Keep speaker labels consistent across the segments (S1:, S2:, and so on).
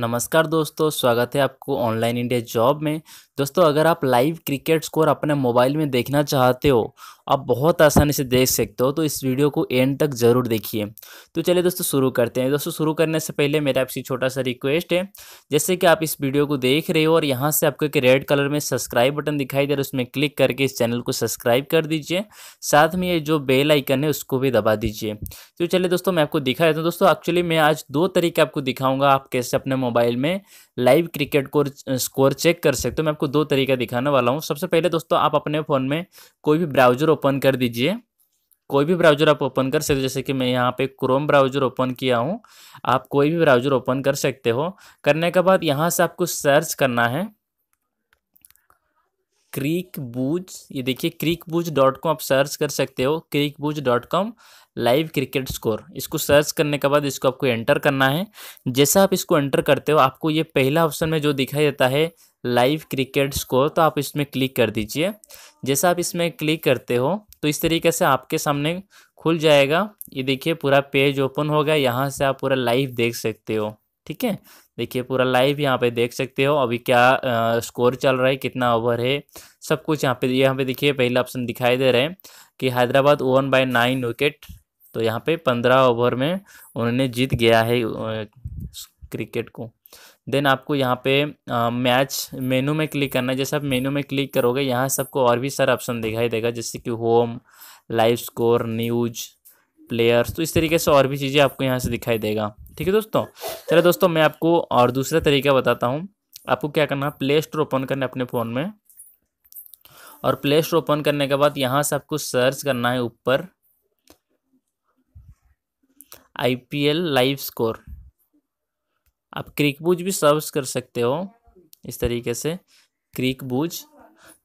S1: नमस्कार दोस्तों स्वागत है आपको ऑनलाइन इंडिया जॉब में दोस्तों अगर आप लाइव क्रिकेट स्कोर अपने मोबाइल में देखना चाहते हो आप बहुत आसानी से देख सकते हो तो इस वीडियो को एंड तक ज़रूर देखिए तो चलिए दोस्तों शुरू करते हैं दोस्तों शुरू करने से पहले मेरा आपसे छोटा सा रिक्वेस्ट है जैसे कि आप इस वीडियो को देख रहे हो और यहाँ से आपको एक रेड कलर में सब्सक्राइब बटन दिखाई दे रहा है उसमें क्लिक करके इस चैनल को सब्सक्राइब कर दीजिए साथ में ये जो बेल आइकन है उसको भी दबा दीजिए तो चलिए दोस्तों मैं आपको दिखा देता हूँ दोस्तों एक्चुअली मैं आज दो तरीके आपको दिखाऊँगा आप कैसे अपने मोबाइल में लाइव क्रिकेट को स्कोर चेक कर सकते हो मैं आपको दो तरीका दिखाने वाला हूँ सबसे पहले दोस्तों आप अपने फ़ोन में कोई भी ब्राउजर ओपन कर दीजिए कोई भी ब्राउजर आप ओपन कर सकते हो जैसे कि मैं यहाँ पे क्रोम ब्राउजर ओपन किया हूँ आप कोई भी ब्राउजर ओपन कर सकते हो करने के बाद यहाँ से आपको सर्च करना है क्रीक बूज ये देखिए क्रीक बूज डॉट कॉम आप सर्च कर सकते हो Cricbuzz dot com live cricket score इसको सर्च करने के बाद इसको आपको एंटर करना है जैसा आप इसको एंटर करते हो आपको ये पहला ऑप्शन में जो दिखाई देता है लाइव क्रिकेट स्कोर तो आप इसमें क्लिक कर दीजिए जैसा आप इसमें क्लिक करते हो तो इस तरीके से आपके सामने खुल जाएगा ये देखिए पूरा पेज ओपन होगा यहाँ से आप पूरा लाइव देख सकते हो ठीक है देखिए पूरा लाइव यहाँ पे देख सकते हो अभी क्या आ, स्कोर चल रहा है कितना ओवर है सब कुछ यहाँ पे यहाँ पे देखिए पहला ऑप्शन दिखाई दे रहे हैं कि Hyderabad one by nine wicket तो यहाँ पे पंद्रह ओवर में उन्होंने जीत गया है क्रिकेट को देन आपको यहाँ पे आ, मैच मेनू में क्लिक करना है जैसे आप मेनू में क्लिक करोगे यहाँ सबको और भी सारा ऑप्शन दिखाई देगा जैसे कि home live score news players तो इस तरीके से और भी चीज़ें आपको यहाँ से दिखाई देगा ठीक है दोस्तों चलिए दोस्तों मैं आपको और दूसरा तरीका बताता हूँ आपको क्या करना है प्ले स्टोर ओपन करना है अपने फ़ोन में और प्ले स्टोर ओपन करने के बाद यहाँ से आपको सर्च करना है ऊपर I P L live score आप क्रिकबूज भी सर्च कर सकते हो इस तरीके से क्रिकबूज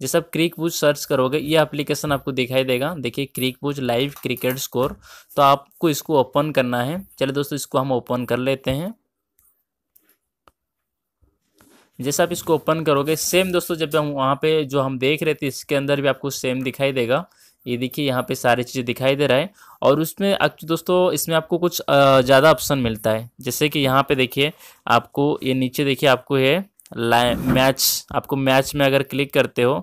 S1: जैसे आप क्रिक बूज सर्च करोगे ये एप्लीकेशन आपको दिखाई देगा देखिए Cricbuzz live cricket score तो आपको इसको ओपन करना है चलिए दोस्तों इसको हम ओपन कर लेते हैं जैसे आप इसको ओपन करोगे सेम दोस्तों जब हम वहाँ पे जो हम देख रहे थे इसके अंदर भी आपको सेम दिखाई देगा ये देखिए यहाँ पे सारी चीज़ें दिखाई दे रहा है और उसमें दोस्तों इसमें आपको कुछ ज़्यादा ऑप्शन मिलता है जैसे कि यहाँ पे देखिए आपको ये नीचे देखिए आपको है मैच आपको मैच में अगर क्लिक करते हो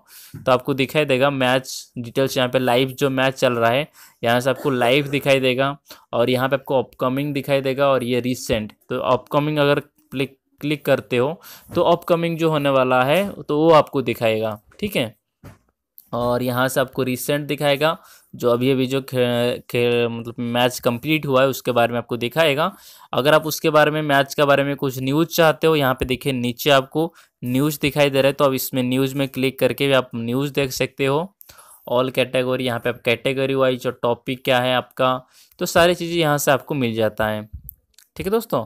S1: तो आपको दिखाई देगा मैच डिटेल्स यहाँ पे लाइव जो मैच चल रहा है यहाँ से आपको लाइव दिखाई देगा और यहाँ पे आपको अपकमिंग दिखाई देगा और ये रिसेंट तो अपकमिंग अगर क्लिक क्लिक करते हो तो अपकमिंग जो होने वाला है तो वो आपको दिखाएगा ठीक है और यहाँ से आपको रिसेंट दिखाएगा जो अभी अभी जो खे, खे मतलब मैच कंप्लीट हुआ है उसके बारे में आपको दिखाएगा अगर आप उसके बारे में मैच के बारे में कुछ न्यूज़ चाहते हो यहाँ पे देखिए नीचे आपको न्यूज़ दिखाई दे रहा है तो अब इसमें न्यूज़ में क्लिक करके भी आप न्यूज़ देख सकते हो ऑल कैटेगरी यहाँ पे आप कैटेगरी वाइज और टॉपिक क्या है आपका तो सारी चीज़ें यहाँ से आपको मिल जाता है ठीक है दोस्तों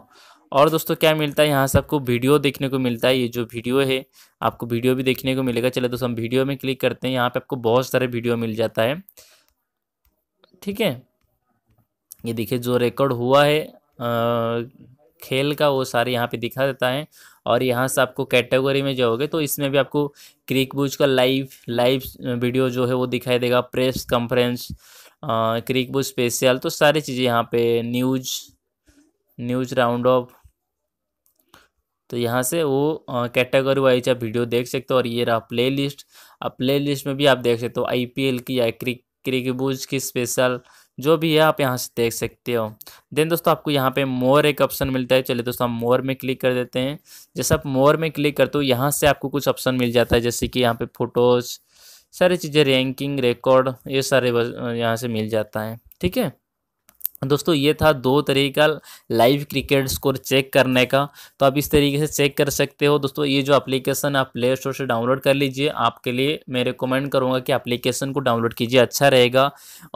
S1: और दोस्तों क्या मिलता है यहाँ से आपको वीडियो देखने को मिलता है ये जो वीडियो है आपको वीडियो भी देखने को मिलेगा चले दोस्तों हम वीडियो में क्लिक करते हैं यहाँ पे आपको बहुत सारे वीडियो मिल जाता है ठीक है ये देखिए जो रिकॉर्ड हुआ है आ, खेल का वो सारे यहाँ पे दिखा देता है और यहाँ से आपको कैटेगरी में जाओगे तो इसमें भी आपको क्रिक बुज का लाइव लाइव वीडियो जो है वो दिखाई देगा press conference Cricbuzz special तो सारी चीज़ें यहाँ पे न्यूज न्यूज राउंड ऑफ तो यहाँ से वो कैटेगरी वाइज आप वीडियो देख सकते हो और ये रहा प्ले लिस्ट अब प्ले लिस्ट में भी आप देख सकते हो आई पी एल की या क्रिक क्रिकबूज की स्पेशल जो भी है आप यहाँ से देख सकते हो देन दोस्तों आपको यहाँ पे मोर एक ऑप्शन मिलता है चलिए दोस्तों हम मोर में क्लिक कर देते हैं जैसे आप मोर में क्लिक करते हो यहाँ से आपको कुछ ऑप्शन मिल जाता है जैसे कि यहाँ पे फ़ोटोज़ सारी चीज़ें रैंकिंग रिकॉर्ड ये सारे यहाँ से मिल जाता है ठीक है दोस्तों ये था दो तरीका लाइव क्रिकेट स्कोर चेक करने का तो आप इस तरीके से चेक कर सकते हो दोस्तों ये जो एप्लीकेशन आप प्ले स्टोर से डाउनलोड कर लीजिए आपके लिए मैं रिकमेंड करूँगा कि एप्लीकेशन को डाउनलोड कीजिए अच्छा रहेगा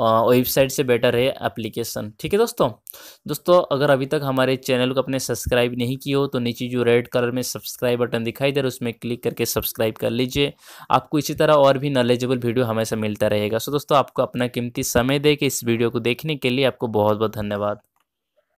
S1: वेबसाइट से बेटर है एप्लीकेशन ठीक है दोस्तों दोस्तों अगर अभी तक हमारे चैनल को अपने सब्सक्राइब नहीं किया हो तो नीचे जो रेड कलर में सब्सक्राइब बटन दिखाई दे रहा है उसमें क्लिक करके सब्सक्राइब कर लीजिए आपको इसी तरह और भी नॉलेजेबल वीडियो हमेशा मिलता रहेगा सो दोस्तों आपको अपना कीमती समय दे के इस वीडियो को देखने के लिए आपको बहुत बहुत बहुत धन्यवाद